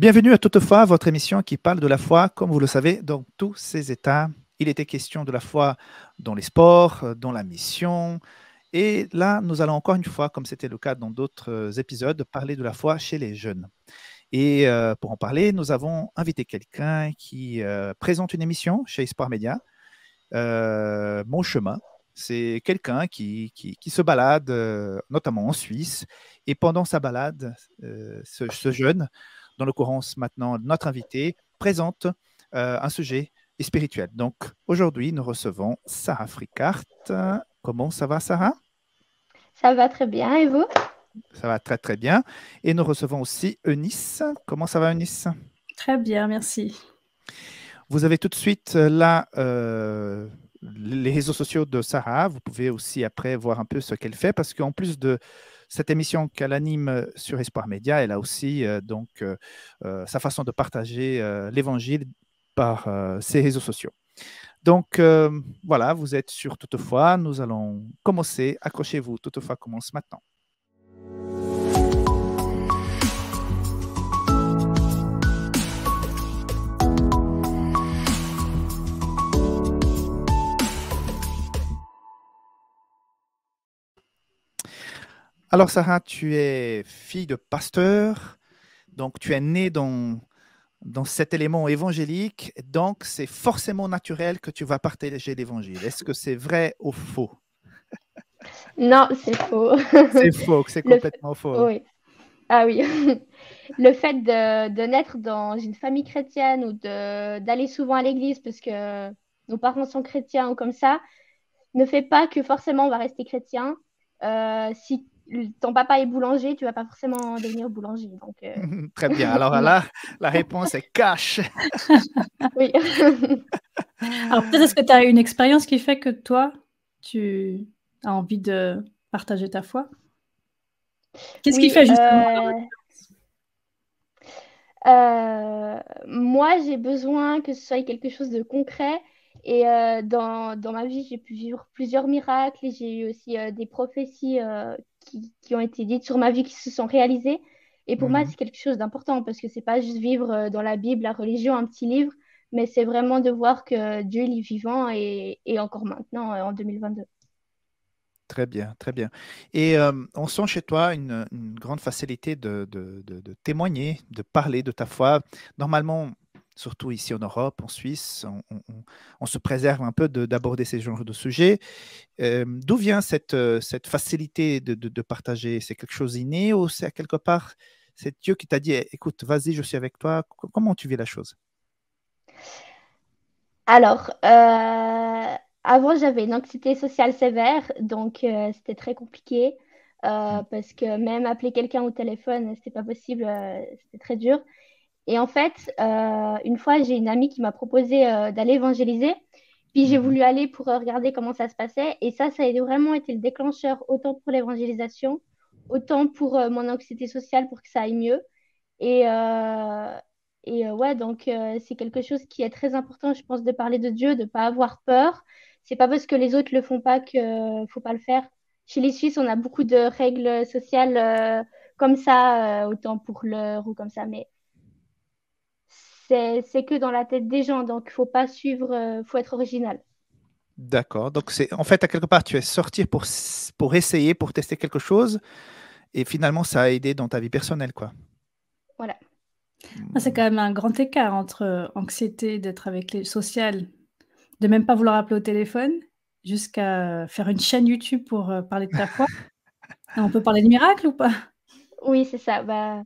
Bienvenue à Toutefois, votre émission qui parle de la foi, comme vous le savez, dans tous ces états. Il était question de la foi dans les sports, euh, dans la mission. Et là, nous allons encore une fois, comme c'était le cas dans d'autres euh, épisodes, parler de la foi chez les jeunes. Et euh, pour en parler, nous avons invité quelqu'un qui présente une émission chez Espoir Média, Mon Chemin. C'est quelqu'un qui, se balade, notamment en Suisse. Et pendant sa balade, ce, ce jeune dans maintenant, notre invité présente euh, un sujet spirituel. Donc aujourd'hui, nous recevons Sarah Fricart. Comment ça va, Sarah Ça va très bien, et vous Ça va très très bien. Et nous recevons aussi Eunice. Comment ça va, Eunice Très bien, merci. Vous avez tout de suite euh, là euh, les réseaux sociaux de Sarah. Vous pouvez aussi après voir un peu ce qu'elle fait parce qu'en plus de cette émission qu'elle anime euh, sur Espoir Média, elle a aussi euh, donc euh, sa façon de partager l'évangile par ses réseaux sociaux. Donc voilà, vous êtes sur Toutefois. Nous allons commencer. Accrochez-vous. Toutefois commence maintenant. Alors Sarah, tu es fille de pasteur, donc tu es née dans, dans cet élément évangélique, donc c'est forcément naturel que tu vas partager l'évangile. Est-ce que c'est vrai ou faux Non, c'est faux. c'est faux, c'est complètement faux. Ah oui. Le fait de, naître dans une famille chrétienne ou d'aller souvent à l'église parce que nos parents sont chrétiens ou comme ça, ne fait pas que forcément on va rester chrétien. Euh, si ton papa est boulanger, tu vas pas forcément devenir boulanger. Donc, euh. Très bien. Alors là, la réponse est cash. oui. Alors est-ce que tu as une expérience qui fait que toi, tu as envie de partager ta foi Qu'est-ce qui fait justement euh, euh, moi, j'ai besoin que ce soit quelque chose de concret. Et dans, ma vie, j'ai pu vivre plusieurs miracles. J'ai eu aussi des prophéties qui, ont été dites sur ma vie qui se sont réalisées. Et pour moi, mhm. c'est quelque chose d'important parce que c'est pas juste vivre euh, dans la Bible, la religion, un petit livre, mais c'est vraiment de voir que Dieu est vivant et, encore maintenant euh, en 2022. Très bien, très bien. Et euh, on sent chez toi une, grande facilité de, témoigner, de parler de ta foi. Normalement, surtout ici en Europe, en Suisse, on, se préserve un peu d'aborder ces genres de sujets. D'où vient cette, euh, facilité de, partager C'est quelque chose inné ou c'est quelque part, c'est Dieu qui t'a dit, «Eh, écoute, vas-y, je suis avec toi. Comment tu vis la chose Alors, euh, avant, j'avais une anxiété sociale sévère, donc euh, c'était très compliqué. Mmh. parce que même appeler quelqu'un au téléphone, c'était pas possible, c'était très dur. Et en fait, euh, une fois, j'ai une amie qui m'a proposé euh, d'aller évangéliser. Puis j'ai mhm. voulu aller pour regarder comment ça se passait. Et ça, ça a vraiment été le déclencheur, autant pour l'évangélisation, autant pour euh, mon anxiété sociale, pour que ça aille mieux. Et, et ouais, donc c'est quelque chose qui est très important, je pense, de parler de Dieu, de ne pas avoir peur. C'est pas parce que les autres le font pas qu'il faut pas le faire chez les Suisses, on a beaucoup de règles sociales comme ça, autant pour l'heure ou comme ça, mais c'est que dans la tête des gens. Donc, il faut pas suivre, il euh, faut être original. D'accord. Donc, c'est en fait, à quelque part, tu es sorti pour, pour essayer, pour tester quelque chose. Et finalement, ça a aidé dans ta vie personnelle, quoi. Voilà. Ah, c'est quand même un grand écart entre euh, anxiété d'être avec les sociales, de même pas vouloir appeler au téléphone, jusqu'à faire une chaîne YouTube pour euh, parler de ta foi. Ah, on peut parler de miracle ou pas Oui, c'est ça. Bah,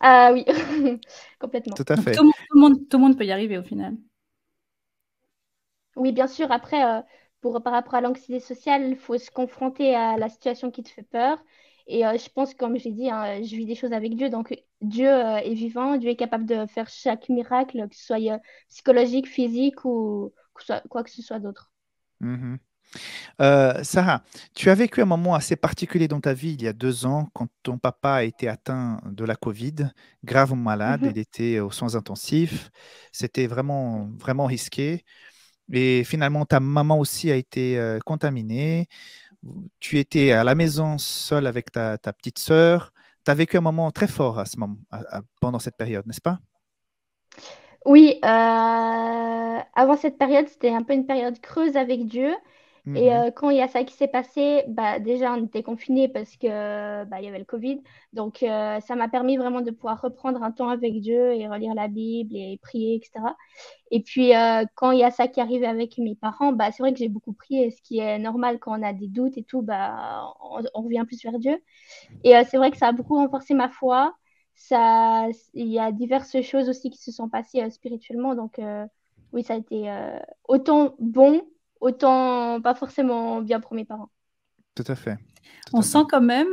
ah oui, complètement. Tout le monde, peut y arriver au final. Oui, bien sûr. Après, euh, pour, par rapport à l'anxiété sociale, il faut se confronter à la situation qui te fait peur. Et euh, je pense, comme j'ai dit, hein, je vis des choses avec Dieu. Donc, Dieu euh, est vivant, Dieu est capable de faire chaque miracle, que ce soit psychologique, physique ou quoi que ce soit d'autre. Mm-hmm. Euh, Sarah, tu as vécu un moment assez particulier dans ta vie il y a deux ans quand ton papa a été atteint de la Covid, gravement malade, mhm. il était aux soins intensifs, c'était vraiment, vraiment risqué. Et finalement, ta maman aussi a été euh, contaminée. Tu étais à la maison seule avec ta, petite sœur. Tu as vécu un moment très fort à ce moment, pendant cette période, n'est-ce pas Oui, euh, avant cette période, c'était un peu une période creuse avec Dieu. Mhm. Et euh, quand il y a ça qui s'est passé, bah, déjà on était confinés parce que bah, il y avait le Covid. Donc euh, ça m'a permis vraiment de pouvoir reprendre un temps avec Dieu et relire la Bible et prier, etc. Et puis euh, quand il y a ça qui arrive avec mes parents, bah, c'est vrai que j'ai beaucoup prié, ce qui est normal quand on a des doutes et tout, bah, on, revient plus vers Dieu. Et c'est vrai que ça a beaucoup renforcé ma foi. Ça, il y a diverses choses aussi qui se sont passées spirituellement. Donc oui, ça a été autant bon autant pas forcément bien pour mes parents. Tout à fait. on sent quand même,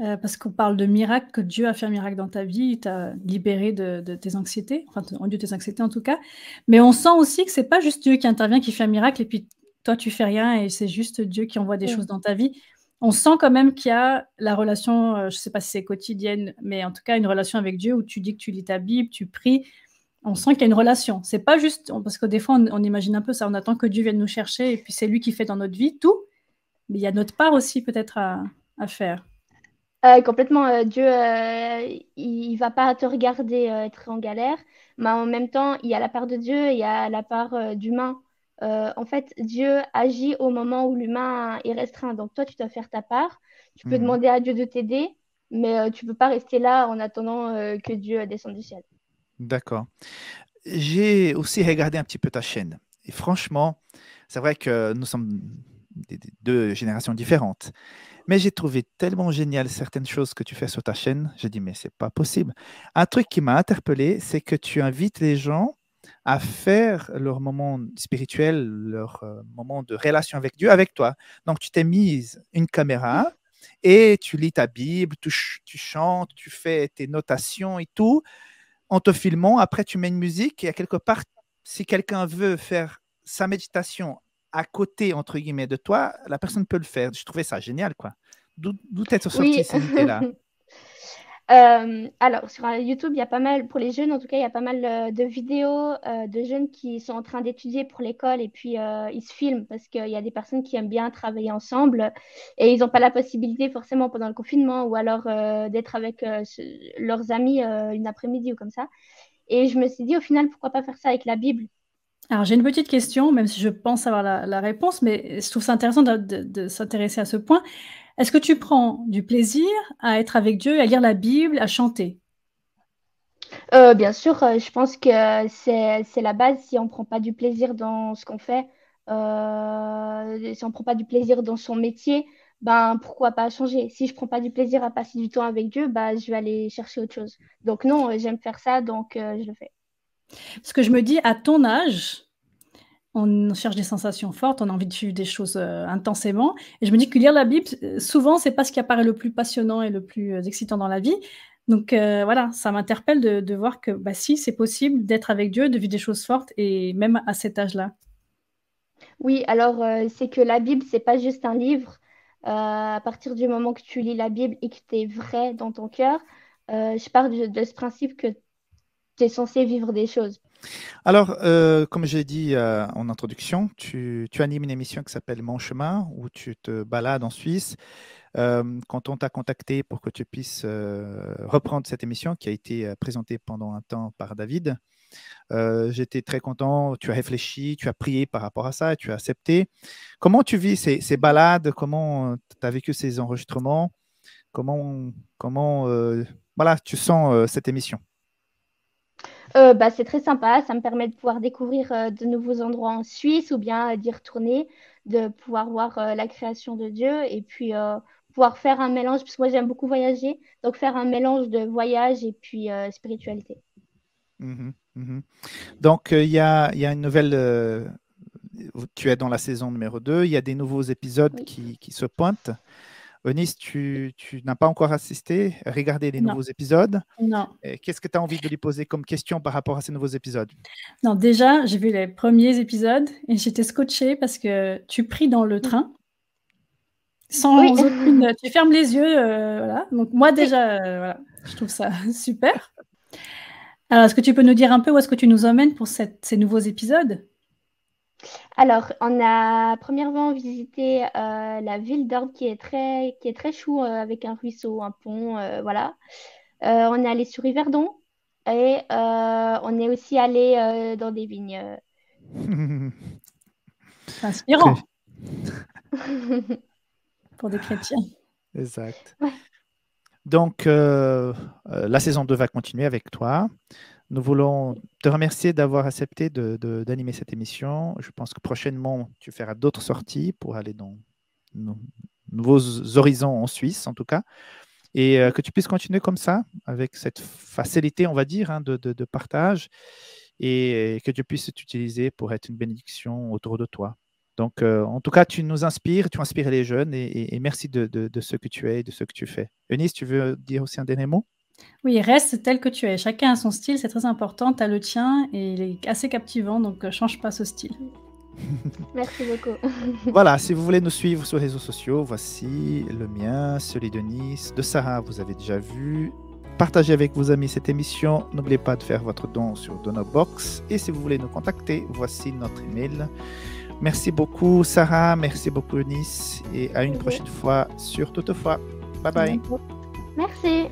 euh, parce qu'on parle de miracle, que Dieu a fait un miracle dans ta vie, il t'a libéré de, tes anxiétés, enfin rendu tes anxiétés en tout cas, mais on sent aussi que c'est pas juste Dieu qui intervient, qui fait un miracle, et puis toi tu fais rien, et c'est juste Dieu qui envoie des choses dans ta vie. On sent quand même qu'il y a la relation, euh, je sais pas si c'est quotidienne, mais en tout cas une relation avec Dieu où tu dis que tu lis ta Bible, tu pries, on sent qu'il y a une relation. C'est pas juste, parce que des fois, on, imagine un peu ça, on attend que Dieu vienne nous chercher et puis c'est lui qui fait dans notre vie tout. Mais il y a notre part aussi peut-être à, faire. Euh, complètement. Euh, Dieu, euh, il, va pas te regarder être en galère, mais en même temps, il y a la part de Dieu, il y a la part d'humain. en fait, Dieu agit au moment où l'humain est restreint. Donc toi, tu dois faire ta part. Tu peux mhm. demander à Dieu de t'aider, mais tu peux pas rester là en attendant que Dieu descende du ciel. D'accord. J'ai aussi regardé un petit peu ta chaîne. Et franchement, c'est vrai que nous sommes deux générations différentes. Mais j'ai trouvé tellement génial certaines choses que tu fais sur ta chaîne. J'ai dit, mais c'est pas possible. Un truc qui m'a interpellé, c'est que tu invites les gens à faire leur moment spirituel, leur euh, moment de relation avec Dieu, avec toi. Donc, tu t'es mise une caméra et tu lis ta Bible, tu chantes, tu fais tes notations et tout en te filmant. Après, tu mets une musique et à quelque part, si quelqu'un veut faire sa méditation à côté, entre guillemets, de toi, la personne peut le faire. Je trouvais ça génial, quoi. D'où t'es sortie cette idée-là Euh, alors, sur euh, YouTube, il y a pas mal, pour les jeunes en tout cas, il y a pas mal euh, de vidéos de jeunes qui sont en train d'étudier pour l'école et puis ils se filment parce qu'il y a des personnes qui aiment bien travailler ensemble et ils n'ont pas la possibilité forcément pendant le confinement ou alors d'être avec leurs amis une après-midi ou comme ça. Et je me suis dit au final, pourquoi pas faire ça avec la Bible alors j'ai une petite question, même si je pense avoir la, réponse, mais je trouve ça intéressant de s'intéresser à ce point. Est-ce que tu prends du plaisir à être avec Dieu, à lire la Bible, à chanter euh, Bien sûr, euh, je pense que c'est la base. Si on ne prend pas du plaisir dans ce qu'on fait, euh, si on ne prend pas du plaisir dans son métier, ben pourquoi pas changer Si je ne prends pas du plaisir à passer du temps avec Dieu, ben, je vais aller chercher autre chose. Donc non, j'aime faire ça, donc je le fais. Ce que je me dis, à ton âge, on cherche des sensations fortes, on a envie de vivre des choses euh, intensément. Et je me dis que lire la Bible, euh, souvent, c'est pas ce qui apparaît le plus passionnant et le plus euh, excitant dans la vie. Donc voilà, ça m'interpelle de, voir que bah, si c'est possible d'être avec Dieu, de vivre des choses fortes et même à cet âge-là. Oui, alors c'est que la Bible, c'est pas juste un livre. à partir du moment que tu lis la Bible et que tu es vrai dans ton cœur, je pars de, ce principe que tu es censé vivre des choses. Alors, euh, comme j'ai dit euh, en introduction, tu, animes une émission qui s'appelle Mon chemin, où tu te balades en Suisse. Euh, quand on t'a contacté pour que tu puisses reprendre cette émission qui a été présentée pendant un temps par David, j'étais très content. Tu as réfléchi, tu as prié par rapport à ça, tu as accepté. Comment tu vis ces, ces balades Comment tu as vécu ces enregistrements Comment, comment voilà, tu sens cette émission euh, bah, c'est très sympa, ça me permet de pouvoir découvrir euh, de nouveaux endroits en Suisse ou bien euh, d'y retourner, de pouvoir voir la création de Dieu et puis pouvoir faire un mélange, parce que moi j'aime beaucoup voyager, donc faire un mélange de voyage et puis spiritualité. Mhm, mhm. Donc il y, a, une nouvelle, tu es dans la saison numéro 2, il y a des nouveaux épisodes qui, qui, se pointent. Eunice, tu, n'as pas encore assisté, regardé les nouveaux épisodes. Non. Qu'est-ce que tu as envie de lui poser comme question par rapport à ces nouveaux épisodes Non, déjà, j'ai vu les premiers épisodes et j'étais scotchée parce que tu pries dans le mm. train. Sans aucune. Tu fermes les yeux, euh, voilà. Donc, moi, déjà, euh, je trouve ça super. Alors, est-ce que tu peux nous dire un peu où est-ce que tu nous emmènes pour ces nouveaux épisodes alors, on a premièrement visité euh, la ville d'Orbe qui est très, qui est très chou euh, avec un ruisseau, un pont, euh, voilà. on est allé sur Yverdon et on est aussi allé dans des vignes. Inspirant pour des chrétiens. Exact. Donc, la saison 2 va continuer avec toi. Nous voulons te remercier d'avoir accepté d'animer cette émission. Je pense que prochainement, tu feras d'autres sorties pour aller dans nos nouveaux horizons en Suisse, en tout cas. Et euh, que tu puisses continuer comme ça, avec cette facilité, on va dire, hein, de, partage, et, que tu puisse t'utiliser pour être une bénédiction autour de toi. Donc, euh, en tout cas, tu nous inspires, tu inspires les jeunes, et, merci de, de, ce que tu es et de ce que tu fais. Eunice, tu veux dire aussi un dernier mot oui, reste tel que tu es. Chacun a son style, c'est très important. Tu as le tien et il est assez captivant, donc euh, change pas ce style. Merci beaucoup. voilà, si vous voulez nous suivre sur les réseaux sociaux, voici le mien, celui de Nice, de Sarah, vous avez déjà vu. Partagez avec vos amis cette émission. N'oubliez pas de faire votre don sur Donobox Et si vous voulez nous contacter, voici notre email. Merci beaucoup, Sarah. Merci beaucoup, Nice. Et à une prochaine fois sur Toutefois. Bye bye. Merci.